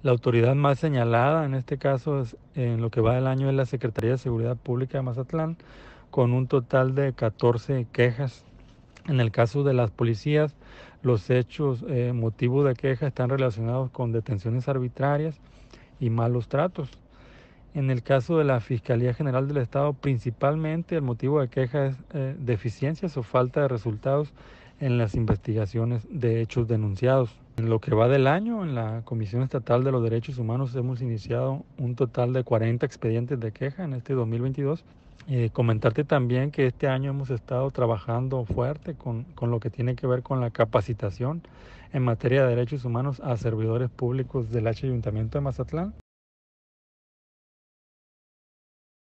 La autoridad más señalada en este caso es, en lo que va del año es la Secretaría de Seguridad Pública de Mazatlán, con un total de 14 quejas. En el caso de las policías, los hechos eh, motivo de queja están relacionados con detenciones arbitrarias y malos tratos. En el caso de la Fiscalía General del Estado, principalmente el motivo de queja es eh, deficiencias o falta de resultados en las investigaciones de hechos denunciados. En lo que va del año, en la Comisión Estatal de los Derechos Humanos hemos iniciado un total de 40 expedientes de queja en este 2022. Eh, comentarte también que este año hemos estado trabajando fuerte con, con lo que tiene que ver con la capacitación en materia de derechos humanos a servidores públicos del H Ayuntamiento de Mazatlán.